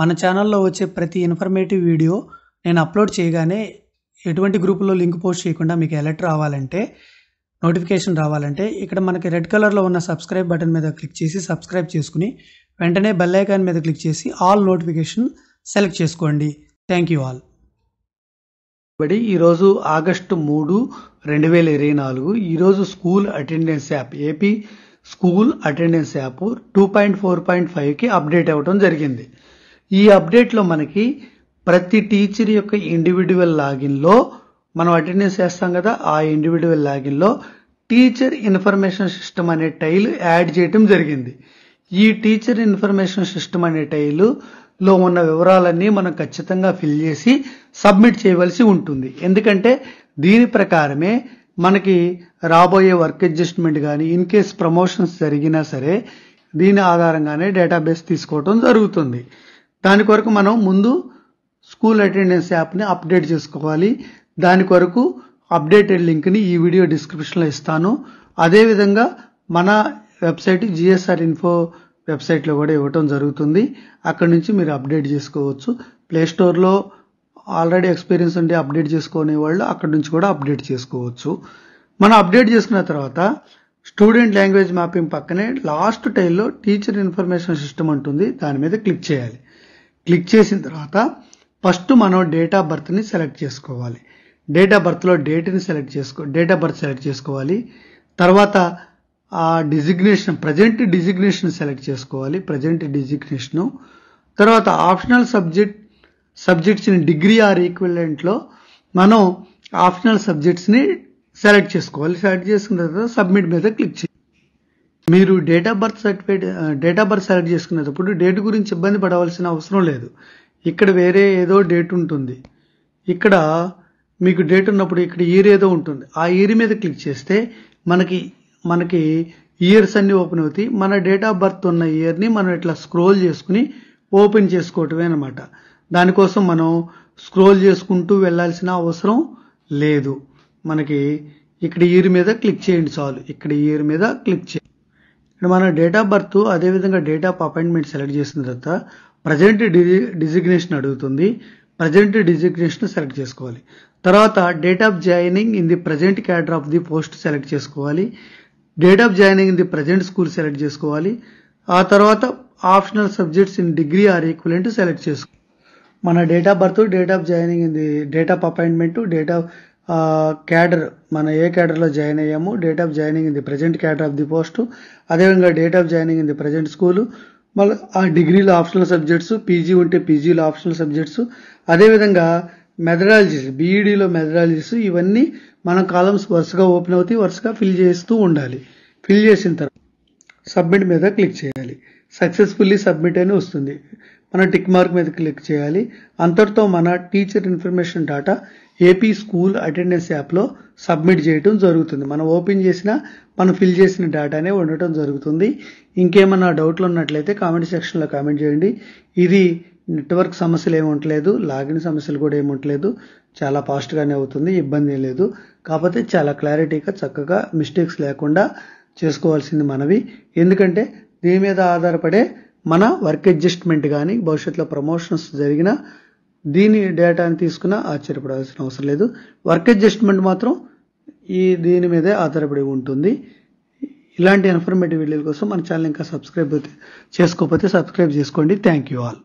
మన ఛానల్లో వచ్చే ప్రతి ఇన్ఫర్మేటివ్ వీడియో నేను అప్లోడ్ చేయగానే ఎటువంటి గ్రూపులో లింక్ పోస్ట్ చేయకుండా మీకు ఎలర్ట్ రావాలంటే నోటిఫికేషన్ రావాలంటే ఇక్కడ మనకి రెడ్ కలర్లో ఉన్న సబ్స్క్రైబ్ బటన్ మీద క్లిక్ చేసి సబ్స్క్రైబ్ చేసుకుని వెంటనే బెల్ ఐకాన్ మీద క్లిక్ చేసి ఆల్ నోటిఫికేషన్ సెలెక్ట్ చేసుకోండి థ్యాంక్ యూ ఆల్ బడి ఈరోజు ఆగస్టు మూడు రెండు వేల ఇరవై నాలుగు ఈరోజు school attendance app AP school attendance app two point four point ఫైవ్కి అప్డేట్ అవ్వడం జరిగింది ఈ అప్డేట్లో మనకి ప్రతి టీచర్ యొక్క ఇండివిజువల్ లాగిన్లో మనం అటెండెన్స్ చేస్తాం కదా ఆ ఇండివిజువల్ లాగిన్లో టీచర్ ఇన్ఫర్మేషన్ సిస్టమ్ అనే టైల్ యాడ్ చేయటం జరిగింది ఈ టీచర్ ఇన్ఫర్మేషన్ సిస్టమ్ అనే టైలు లో ఉన్న వివరాలన్నీ మనం ఖచ్చితంగా ఫిల్ చేసి సబ్మిట్ చేయవలసి ఉంటుంది ఎందుకంటే దీని ప్రకారమే మనకి రాబోయే వర్క్ అడ్జస్ట్మెంట్ కానీ ఇన్ కేస్ ప్రమోషన్స్ జరిగినా సరే దీని ఆధారంగానే డేటాబేస్ తీసుకోవటం జరుగుతుంది దాని కొరకు మనం ముందు స్కూల్ అటెండెన్స్ యాప్ని అప్డేట్ చేసుకోవాలి దాని కొరకు అప్డేటెడ్ లింక్ని ఈ వీడియో డిస్క్రిప్షన్లో ఇస్తాను అదేవిధంగా మన వెబ్సైట్ జిఎస్ఆర్ ఇన్ఫో వెబ్సైట్లో కూడా ఇవ్వటం జరుగుతుంది అక్కడ నుంచి మీరు అప్డేట్ చేసుకోవచ్చు ప్లేస్టోర్లో ఆల్రెడీ ఎక్స్పీరియన్స్ ఉండి అప్డేట్ చేసుకునే వాళ్ళు అక్కడ నుంచి కూడా అప్డేట్ చేసుకోవచ్చు మనం అప్డేట్ చేసుకున్న తర్వాత స్టూడెంట్ లాంగ్వేజ్ మ్యాపింగ్ పక్కనే లాస్ట్ టైల్లో టీచర్ ఇన్ఫర్మేషన్ సిస్టమ్ ఉంటుంది దాని మీద క్లిక్ చేయాలి క్లిక్ చేసిన తర్వాత ఫస్ట్ మనం డేట్ ఆఫ్ బర్త్ని సెలెక్ట్ చేసుకోవాలి డేట్ ఆఫ్ బర్త్లో డేట్ని సెలెక్ట్ చేసుకో డేట్ ఆఫ్ బర్త్ సెలెక్ట్ చేసుకోవాలి తర్వాత ఆ డిజిగ్నేషన్ ప్రజెంట్ డిజిగ్నేషన్ సెలెక్ట్ చేసుకోవాలి ప్రజెంట్ డిజిగ్నేషను తర్వాత ఆప్షనల్ సబ్జెక్ట్ సబ్జెక్ట్స్ని డిగ్రీ ఆర్ ఈక్వలెంట్లో మనం ఆప్షనల్ సబ్జెక్ట్స్ని సెలెక్ట్ చేసుకోవాలి సెలెక్ట్ చేసుకున్న తర్వాత సబ్మిట్ మీద క్లిక్ చేయాలి మీరు date of birth certificate date of birth select చేసుకునేటప్పుడు డేట్ గురించి ఇబ్బంది పడవలసిన అవసరం లేదు ఇక్కడ వేరే ఏదో డేట్ ఉంటుంది ఇక్కడ మీకు డేట్ ఉన్నప్పుడు ఇక్కడ ఇయర్ ఏదో ఉంటుంది ఆ ఇయర్ మీద క్లిక్ చేస్తే మనకి మనకి ఇయర్స్ అన్ని ఓపెన్ అవుతాయి మన డేట్ ఆఫ్ బర్త్ ఉన్న ఇయర్ని మనం ఇట్లా స్క్రోల్ చేసుకుని ఓపెన్ చేసుకోవటమే అనమాట దానికోసం మనం స్క్రోల్ చేసుకుంటూ వెళ్ళాల్సిన అవసరం లేదు మనకి ఇక్కడ ఇయర్ మీద క్లిక్ చేయండి చాలు ఇక్కడ ఇయర్ మీద క్లిక్ చేయండి మన డేట్ ఆఫ్ బర్త్ అదేవిధంగా డేట్ ఆఫ్ అపాయింట్మెంట్ సెలెక్ట్ చేసిన తర్వాత ప్రజెంట్ డిజిగ్నేషన్ అడుగుతుంది ప్రజెంట్ డిజిగ్నేషన్ సెలెక్ట్ చేసుకోవాలి తర్వాత date of joining in the present cadre of the post select చేసుకోవాలి date of joining in the present school select చేసుకోవాలి ఆ తర్వాత optional subjects in degree or equivalent select చేసుకో మన date of birth date of joining in the date of appointment date of cadre మన ఏ క్యాడర్లో join అయ్యాము date of joining in the present cadre of the post అదేవిధంగా date of joining in the present school మళ్ళీ ఆ డిగ్రీలో optional subjects PG ఉంటే పీజీలో optional subjects అదేవిధంగా మెథడాలజీస్ బీఈడీలో మెథడాలజీస్ ఇవన్నీ మన కాలమ్స్ వరుసగా ఓపెన్ అవుతాయి వరుసగా ఫిల్ చేస్తూ ఉండాలి ఫిల్ చేసిన తర్వాత సబ్మిట్ మీద క్లిక్ చేయాలి సక్సెస్ఫుల్లీ సబ్మిట్ అని వస్తుంది మనం టిక్ మార్క్ మీద క్లిక్ చేయాలి అంతటితో మన teacher information data AP school attendance యాప్లో సబ్మిట్ చేయటం జరుగుతుంది మనం ఓపెన్ చేసిన మనం ఫిల్ చేసిన డేటానే ఉండటం జరుగుతుంది ఇంకేమన్నా డౌట్లు ఉన్నట్లయితే కామెంట్ సెక్షన్లో కామెంట్ చేయండి ఇది నెట్వర్క్ సమస్యలు ఏమి ఉండలేదు లాగిన్ సమస్యలు కూడా ఏమి ఉండలేదు చాలా ఫాస్ట్గానే అవుతుంది ఇబ్బంది లేదు కాకపోతే చాలా క్లారిటీగా చక్కగా మిస్టేక్స్ లేకుండా చేసుకోవాల్సింది మనవి ఎందుకంటే దీని మీద ఆధారపడే మన వర్క్ అడ్జస్ట్మెంట్ కానీ భవిష్యత్తులో ప్రమోషన్స్ జరిగిన దీని డేటాని తీసుకున్న ఆశ్చర్యపడాల్సిన అవసరం లేదు వర్క్ అడ్జస్ట్మెంట్ మాత్రం ఈ దీని మీదే ఆధారపడి ఉంటుంది ఇలాంటి ఇన్ఫర్మేటివ్ వీడియోల కోసం మన ఛానల్ ఇంకా సబ్స్క్రైబ్ చేసుకోకపోతే సబ్స్క్రైబ్ చేసుకోండి థ్యాంక్ యూ ఆల్